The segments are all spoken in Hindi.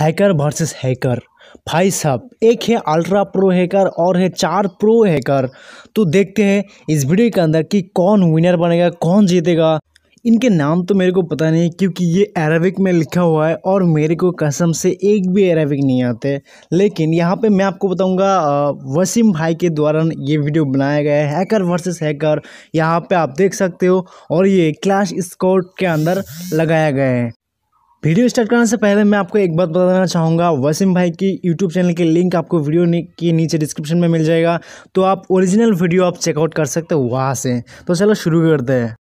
हैकर वर्सेस हैकर भाई साहब एक है अल्ट्रा प्रो हैकर और है चार प्रो हैकर तो देखते हैं इस वीडियो के अंदर कि कौन विनर बनेगा कौन जीतेगा इनके नाम तो मेरे को पता नहीं क्योंकि ये अरबिक में लिखा हुआ है और मेरे को कसम से एक भी अरबिक नहीं आते लेकिन यहाँ पे मैं आपको बताऊँगा वसीम भाई के द्वारा ये वीडियो बनाया गया है हैकर वर्सेस हैकर यहाँ पे आप देख सकते हो और ये क्लैश स्कोर के अंदर लगाया गया है वीडियो स्टार्ट करने से पहले मैं आपको एक बात बता देना चाहूँगा वसीम भाई की यूट्यूब चैनल की लिंक आपको वीडियो के नीचे डिस्क्रिप्शन में मिल जाएगा तो आप ओरिजिनल वीडियो आप चेकआउट कर सकते हो वहाँ से तो चलो शुरू करते हैं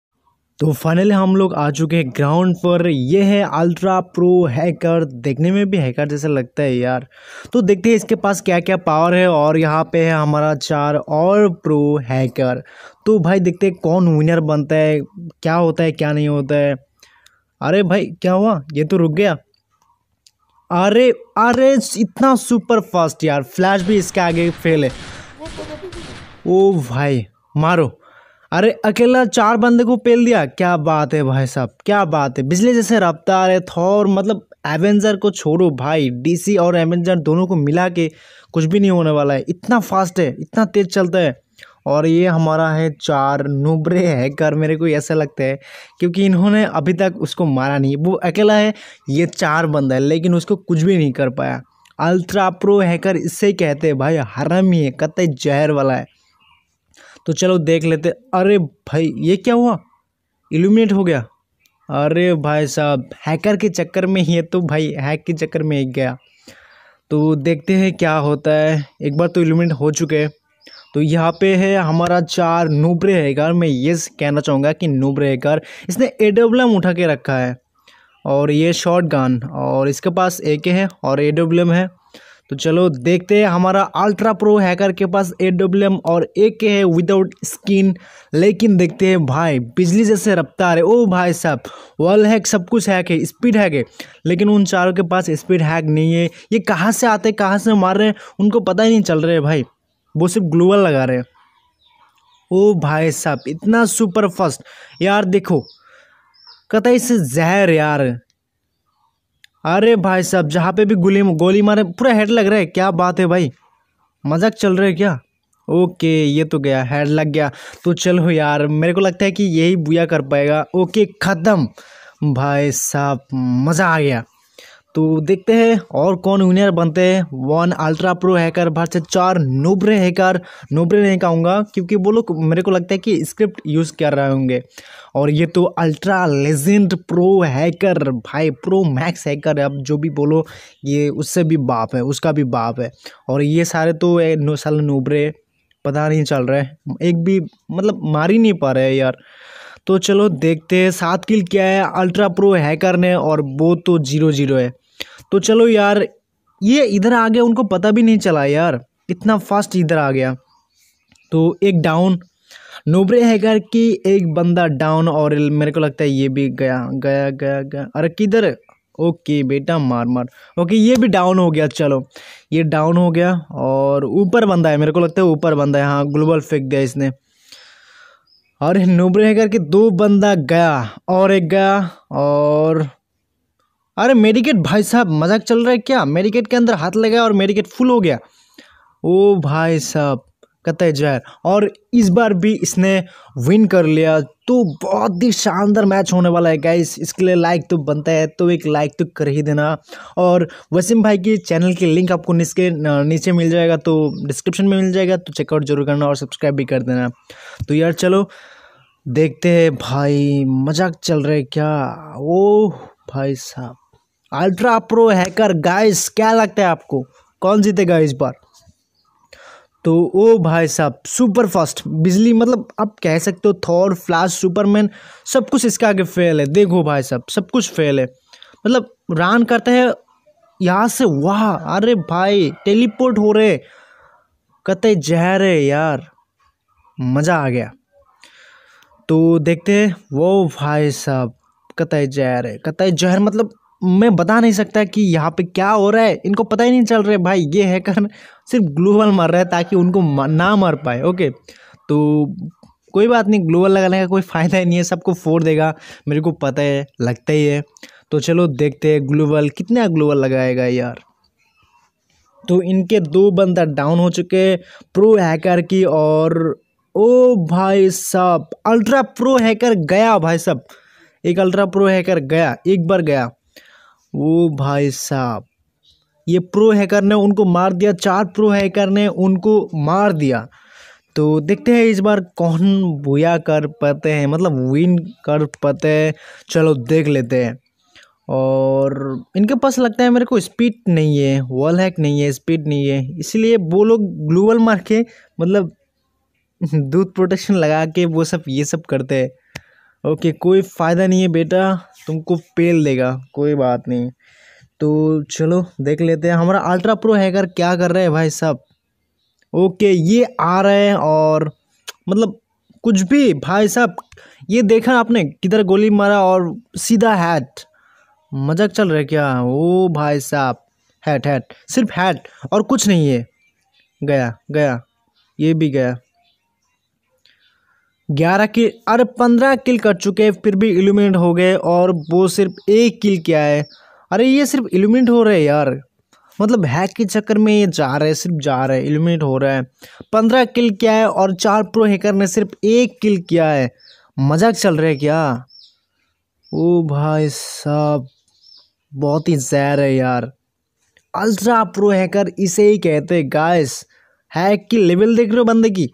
तो फाइनली हम लोग आ चुके हैं ग्राउंड पर ये है अल्ट्रा प्रो हैकर देखने में भी हैकर जैसा लगता है यार तो देखते हैं इसके पास क्या क्या पावर है और यहाँ पे है हमारा चार और प्रो हैकर तो भाई देखते हैं कौन विनर बनता है क्या होता है क्या नहीं होता है अरे भाई क्या हुआ ये तो रुक गया अरे अरे इतना सुपर फास्ट यार फ्लैश भी इसके आगे फेल है ओ भाई मारो अरे अकेला चार बंदे को पेल दिया क्या बात है भाई साहब क्या बात है बिजली जैसे रफ्तार है थॉर मतलब एवेंजर को छोड़ो भाई डीसी और एवेंजर दोनों को मिला के कुछ भी नहीं होने वाला है इतना फास्ट है इतना तेज़ चलता है और ये हमारा है चार नुबरे हैकर मेरे को ऐसा लगता है क्योंकि इन्होंने अभी तक उसको मारा नहीं वो अकेला है ये चार बंदा है लेकिन उसको कुछ भी नहीं कर पाया अल्ट्रा प्रो हैकर इससे कहते हैं भाई हरम ही है कत जहर वाला है तो चलो देख लेते अरे भाई ये क्या हुआ इल्यूमिनेट हो गया अरे भाई साहब हैकर के चक्कर में ही है तो भाई हैक के चक्कर में ही गया तो देखते हैं क्या होता है एक बार तो इल्यूमिनेट हो चुके हैं तो यहाँ पे है हमारा चार नूब्रे हैगर मैं ये कहना चाहूँगा कि नूब्रे हैगर इसने ए डब्ल्यू एम उठा के रखा है और ये शॉर्ट गन और इसके पास ए के है और ए डब्ल्यू एम है तो चलो देखते हैं हमारा अल्ट्रा प्रो हैकर के पास ए डब्ल्यू एम और ए के है विदाउट स्किन लेकिन देखते हैं भाई बिजली जैसे रफ्तार है ओ भाई साहब वॉल हैक सब कुछ हैक है स्पीड हैक है लेकिन उन चारों के पास स्पीड हैक नहीं है ये कहाँ से आते कहाँ से मार रहे हैं उनको पता ही नहीं चल रहे है भाई वो सिर्फ ग्लोबल लगा रहे हैं ओ भाई साहब इतना सुपर फास्ट यार देखो कतई से जहर यार अरे भाई साहब जहाँ पे भी गोली गोली मारे पूरा हेड लग रहा है क्या बात है भाई मजाक चल रहा है क्या ओके ये तो गया हेड लग गया तो चलो यार मेरे को लगता है कि यही बुया कर पाएगा ओके ख़त्म भाई साहब मज़ा आ गया तो देखते हैं और कौन विनर बनते हैं वन अल्ट्रा प्रो हैकर से चार नोब्रे हैकर नोब्रे नहीं कहूँगा क्योंकि वो लोग मेरे को लगता है कि स्क्रिप्ट यूज़ कर रहे होंगे और ये तो अल्ट्रा लेजेंड प्रो हैकर भाई प्रो मैक्स हैकर अब जो भी बोलो ये उससे भी बाप है उसका भी बाप है और ये सारे तो नो साल नोब्रे पता नहीं चल रहे एक भी मतलब मार ही नहीं पा रहे यार तो चलो देखते हैं सात किल क्या है अल्ट्रा प्रो हैकर ने और वो तो जीरो जीरो है तो चलो यार ये इधर आ गया उनको पता भी नहीं चला यार इतना फास्ट इधर आ गया तो एक डाउन नोबरे हैगर कि एक बंदा डाउन और मेरे को लगता है ये भी गया गया गया गया अरे किधर ओके बेटा मार मार ओके ये भी डाउन हो गया चलो ये डाउन हो गया और ऊपर बंदा है मेरे को लगता है ऊपर बंदा है हाँ ग्लोबल फेंक दिया इसने अरे नोबरे हैगर कि दो बंदा गया और एक गया और अरे मेडिकेट भाई साहब मजाक चल रहा है क्या मेडिकेट के अंदर हाथ लगाया और मेडिकेट फुल हो गया ओ भाई साहब कत जहर और इस बार भी इसने विन कर लिया तो बहुत ही शानदार मैच होने वाला है गाइस इसके लिए लाइक तो बनता है तो एक लाइक तो कर ही देना और वसीम भाई के चैनल की लिंक आपको नीचे नीचे मिल जाएगा तो डिस्क्रिप्शन में मिल जाएगा तो चेकआउट जरूर करना और सब्सक्राइब भी कर देना तो यार चलो देखते हैं भाई मजाक चल रहा है क्या ओह भाई साहब अल्ट्रा प्रो हैकर गाइस क्या लगता है आपको कौन जीतेगा इस बार तो ओ भाई साहब सुपर फास्ट बिजली मतलब आप कह सकते हो थॉर फ्लैश सुपरमैन सब कुछ इसका आगे फेल है देखो भाई साहब सब कुछ फेल है मतलब रान करते हैं यहाँ से वाह अरे भाई टेलीपोर्ट हो रहे कहते जहर है यार मज़ा आ गया तो देखते हैं वो भाई साहब कतई जहर है कतई जहर मतलब मैं बता नहीं सकता कि यहाँ पे क्या हो रहा है इनको पता ही नहीं चल रहा है भाई ये हैकर सिर्फ ग्लोबल मार रहा है ताकि उनको ना मार पाए ओके तो कोई बात नहीं ग्लोबल लगाने का कोई फ़ायदा ही नहीं है सबको फोड़ देगा मेरे को पता है लगता ही है तो चलो देखते हैं ग्लोबल कितना ग्लोबल लगाएगा यार तो इनके दो बंदा डाउन हो चुके हैं प्रो हैकर की और ओ भाई साहब अल्ट्रा प्रो हैकर गया भाई साहब एक अल्ट्रा प्रो हैकर गया एक बार गया वो भाई साहब ये प्रो हैकर ने उनको मार दिया चार प्रो हैकर ने उनको मार दिया तो देखते हैं इस बार कौन बुया कर पाते हैं मतलब विन कर पाते हैं चलो देख लेते हैं और इनके पास लगता है मेरे को स्पीड नहीं है वॉल हैक नहीं है स्पीड नहीं है इसलिए वो लोग ग्लूवल मार के मतलब दूध प्रोटेक्शन लगा के वो सब ये सब करते हैं ओके कोई फ़ायदा नहीं है बेटा तुमको पेल देगा कोई बात नहीं तो चलो देख लेते हैं हमारा अल्ट्रा प्रो हैकर क्या कर रहे हैं भाई साहब ओके ये आ रहे हैं और मतलब कुछ भी भाई साहब ये देखा आपने किधर गोली मारा और सीधा हैट मजाक चल रहा है क्या ओ भाई साहब हैट हैट सिर्फ हैट और कुछ नहीं है गया गया ये भी गया ग्यारह किल अरे पंद्रह किल कर चुके हैं फिर भी इल्यूमिनेट हो गए और वो सिर्फ एक किल किया है अरे ये सिर्फ इल्यूमिनेट हो रहे हैं यार मतलब हैक के चक्कर में ये जा रहे हैं सिर्फ जा रहे हैं इल्यूमिनेट हो रहा है पंद्रह किल किया है और चार प्रो हैकर ने सिर्फ एक किल किया है मजाक चल रहा है क्या ओ भाई साहब बहुत ही जहर है यार अल्ट्रा प्रो हैकर इसे ही कहते हैं गाइस हैक की लेवल देख रहे हो बंदे की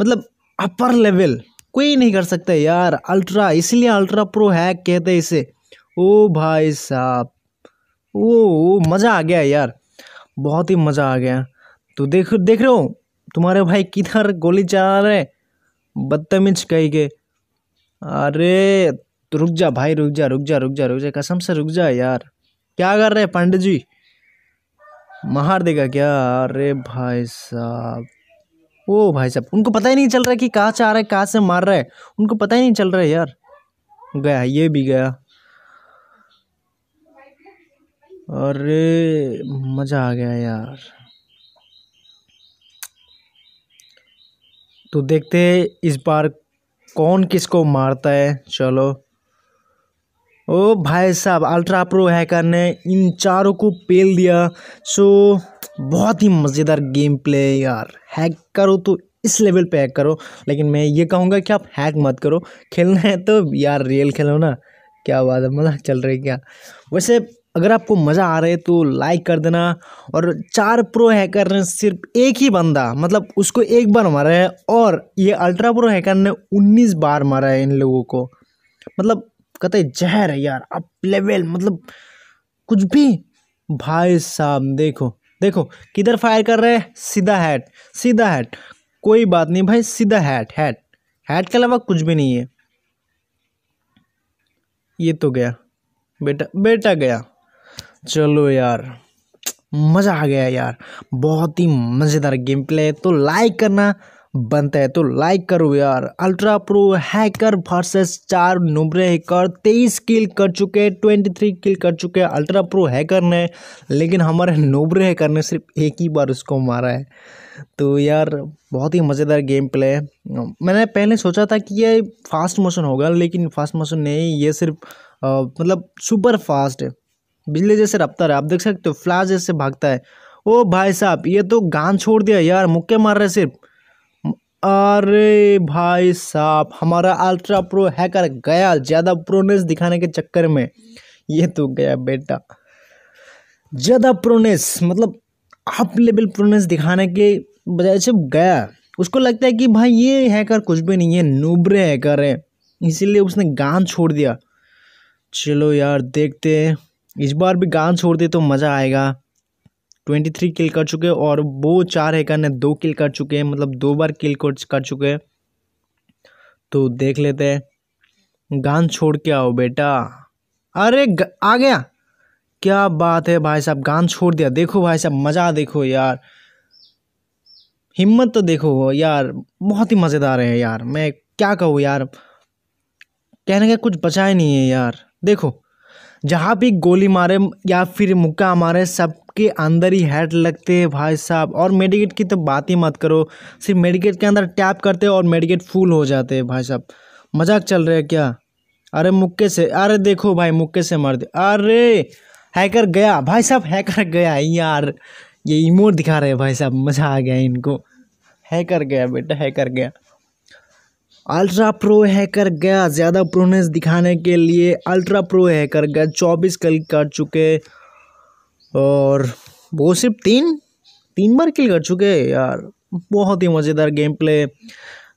मतलब अपर लेवल कोई नहीं कर सकता यार अल्ट्रा इसलिए अल्ट्रा प्रो हैक कहते हैं इसे ओ भाई साहब ओ, ओ मज़ा आ गया यार बहुत ही मज़ा आ गया तो देख देख रहे हो तुम्हारे भाई किधर गोली चला रहे बदतमीज कही के अरे तो रुक जा भाई रुक जा रुक जा रुक जा रुक जा कसम से रुक जा यार क्या कर रहे पंडित जी मार देगा क्या अरे भाई साहब ओ भाई साहब उनको पता ही नहीं चल रहा है कि कहाँ से आ रहा है कहाँ से मार रहा है उनको पता ही नहीं चल रहा है यार गया ये भी गया अरे मज़ा आ गया यार तो देखते हैं इस बार कौन किसको मारता है चलो ओ भाई साहब अल्ट्रा प्रो हैकर ने इन चारों को पेल दिया सो बहुत ही मज़ेदार गेम प्ले यार हैक करो तो इस लेवल पे हैक करो लेकिन मैं ये कहूँगा कि आप हैक मत करो खेलना है तो यार रियल खेलो ना क्या बात है मज़ा चल रही क्या वैसे अगर आपको मज़ा आ रहा है तो लाइक कर देना और चार प्रो हैकर ने सिर्फ एक ही बंदा मतलब उसको एक बार मारा है और ये अल्ट्रा प्रो हैकर ने 19 बार मारा है इन लोगों को मतलब कतई जहर है यार अब लेवल मतलब कुछ भी भाई साहब देखो देखो किधर फायर कर रहे हैं सीधा हैट सीधा हैट कोई बात नहीं भाई सीधा हैट हैट हैट के अलावा कुछ भी नहीं है ये तो गया बेटा बेटा गया चलो यार मज़ा आ गया यार बहुत ही मज़ेदार गेम प्ले तो लाइक करना बनता है तो लाइक करो यार अल्ट्रा प्रो हैकर वर्सेस चार नुमरे हैकर तेईस किल कर चुके हैं ट्वेंटी थ्री किल कर चुके हैं अल्ट्रा प्रो हैकर ने लेकिन हमारे नुमरे हैकर ने सिर्फ एक ही बार उसको मारा है तो यार बहुत ही मज़ेदार गेम प्ले है मैंने पहले सोचा था कि ये फास्ट मोशन होगा लेकिन फास्ट मोशन नहीं ये सिर्फ आ, मतलब सुपर फास्ट है बिजली जैसे रफ्तार है आप देख सकते हो फ्लैश जैसे भागता है ओ भाई साहब ये तो गान छोड़ दिया यार मुक्के मार रहे सिर्फ अरे भाई साहब हमारा अल्ट्रा प्रो हैकर गया ज़्यादा प्रोनेस दिखाने के चक्कर में ये तो गया बेटा ज़्यादा प्रोनेस मतलब अप लेवल प्रोनेस दिखाने के बजाय से गया उसको लगता है कि भाई ये हैकर कुछ भी नहीं है नूबरे हैकर है इसीलिए उसने गान छोड़ दिया चलो यार देखते हैं इस बार भी गान छोड़ दे तो मज़ा आएगा ट्वेंटी थ्री किल कर चुके हैं और वो चार हैकर ने दो किल कर चुके हैं मतलब दो बार किल कर चुके हैं तो देख लेते हैं गान छोड़ के आओ बेटा अरे ग, आ गया क्या बात है भाई साहब गान छोड़ दिया देखो भाई साहब मज़ा देखो यार हिम्मत तो देखो यार बहुत ही मज़ेदार है यार मैं क्या कहूँ यार कहने का कुछ बचा ही नहीं है यार देखो जहाँ भी गोली मारे या फिर मुक्का मारे सब आपके अंदर ही हेड लगते हैं भाई साहब और मेडिकेट की तो बात ही मत करो सिर्फ मेडिकेट के अंदर टैप करते और मेडिकेट फुल हो जाते हैं भाई साहब मजाक चल रहा है क्या अरे मुक्के से अरे देखो भाई मुक्के से मर दे अरे हैकर गया भाई साहब हैकर गया यार ये इमोट दिखा रहे हैं भाई साहब मज़ा आ गया इनको हैकर गया बेटा हैकर गया अल्ट्रा प्रो हैकर गया ज़्यादा प्रोनेस दिखाने के लिए अल्ट्रा प्रो हैकर गया चौबीस कल कर चुके और वो सिर्फ तीन तीन बार किल कर चुके हैं यार बहुत ही मज़ेदार गेम प्ले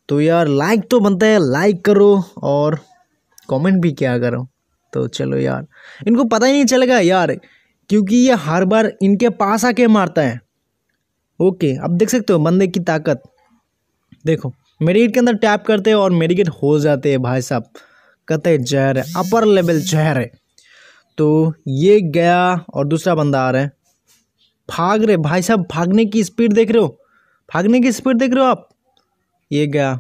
तो यार लाइक तो बनता है लाइक करो और कमेंट भी क्या करो तो चलो यार इनको पता ही नहीं चलेगा यार क्योंकि ये हर बार इनके पास आके मारता है ओके अब देख सकते हो बंदे की ताकत देखो मेरी के अंदर टैप करते हैं और मेरी हो जाते हैं भाई साहब कहते जहर है अपर लेवल जहर है तो ये गया और दूसरा बंदा आ रहा है भाग रहे भाई साहब भागने की स्पीड देख रहे हो भागने की स्पीड देख रहे हो आप ये गया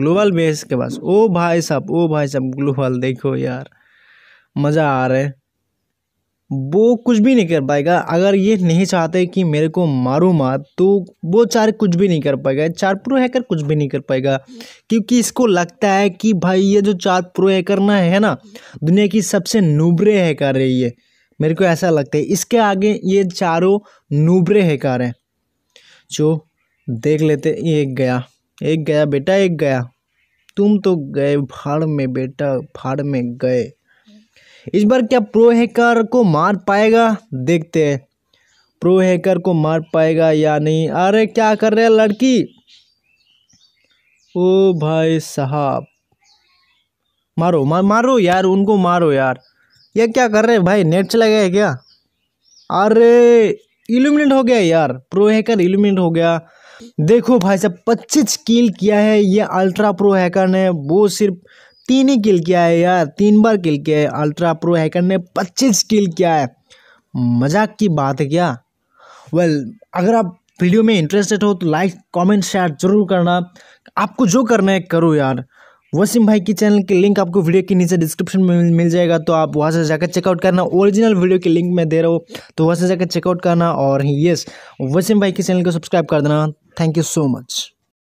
ग्लोबल बेस के पास ओ भाई साहब ओ भाई साहब ग्लोबल देखो यार मज़ा आ रहा है वो कुछ भी नहीं कर पाएगा अगर ये नहीं चाहते कि मेरे को मारो मार तो वो चार कुछ भी नहीं कर पाएगा चार प्रो हैकर कुछ भी नहीं कर पाएगा क्योंकि इसको लगता है कि भाई ये जो चार प्रो हैकर ना है ना दुनिया की सबसे नूबरे हैकर है ये मेरे को ऐसा लगता है इसके आगे ये चारों नूबरे हैकार हैं जो देख लेते एक गया एक गया बेटा एक गया तुम तो गए भाड़ में बेटा भाड़ में गए इस बार क्या प्रो हैकर को मार पाएगा देखते हैं प्रो हैकर को मार पाएगा या नहीं अरे क्या कर रहे हैं लड़की ओ भाई साहब मारो मार मारो यार उनको मारो यार ये क्या कर रहे हैं भाई नेट चला गया है क्या अरे इल्यूमिनेट हो गया यार प्रो हैकर इल्यूमिनेट हो गया देखो भाई साहब पच्चीस किल किया है ये अल्ट्रा प्रो हैकर ने वो सिर्फ तीन ही किल किया है यार तीन बार किल किया है अल्ट्रा प्रो हैकर ने पच्चीस किल किया है मजाक की बात है क्या वेल well, अगर आप वीडियो में इंटरेस्टेड हो तो लाइक कमेंट शेयर जरूर करना आपको जो करना है करो यार वसीम भाई की चैनल की लिंक आपको वीडियो के नीचे डिस्क्रिप्शन में मिल जाएगा तो आप वहाँ से जाकर चेकआउट करना ओरिजिनल वीडियो की लिंक मैं दे रहा हूँ तो वहाँ से जाकर चेकआउट करना और यस वसीम भाई के चैनल को सब्सक्राइब कर देना थैंक यू सो मच